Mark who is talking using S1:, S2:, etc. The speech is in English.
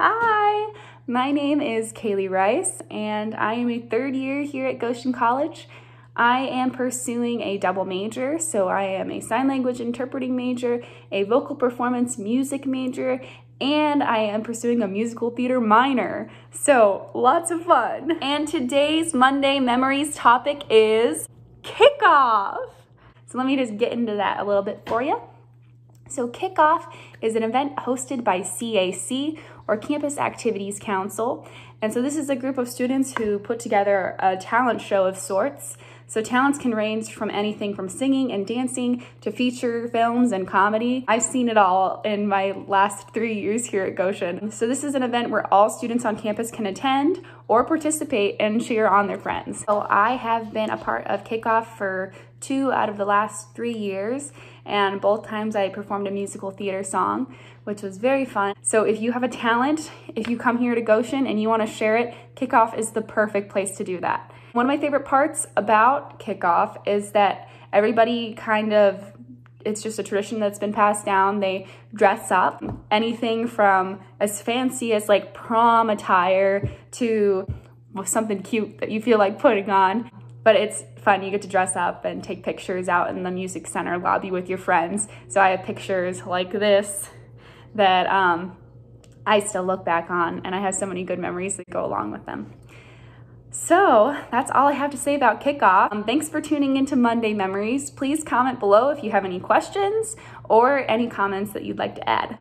S1: Hi, my name is Kaylee Rice, and I am a third year here at Goshen College. I am pursuing a double major, so I am a sign language interpreting major, a vocal performance music major, and I am pursuing a musical theater minor. So lots of fun. And today's Monday Memories topic is kickoff. So let me just get into that a little bit for you. So kickoff is an event hosted by CAC or Campus Activities Council. And so this is a group of students who put together a talent show of sorts so talents can range from anything from singing and dancing to feature films and comedy. I've seen it all in my last three years here at Goshen. So this is an event where all students on campus can attend or participate and cheer on their friends. So I have been a part of kickoff for two out of the last three years and both times I performed a musical theater song, which was very fun. So if you have a talent, if you come here to Goshen and you wanna share it, kickoff is the perfect place to do that. One of my favorite parts about about kickoff is that everybody kind of it's just a tradition that's been passed down. They dress up anything from as fancy as like prom attire to something cute that you feel like putting on. But it's fun. You get to dress up and take pictures out in the music center lobby with your friends. So I have pictures like this that um, I still look back on and I have so many good memories that go along with them. So that's all I have to say about kickoff. Um, thanks for tuning into Monday Memories. Please comment below if you have any questions or any comments that you'd like to add.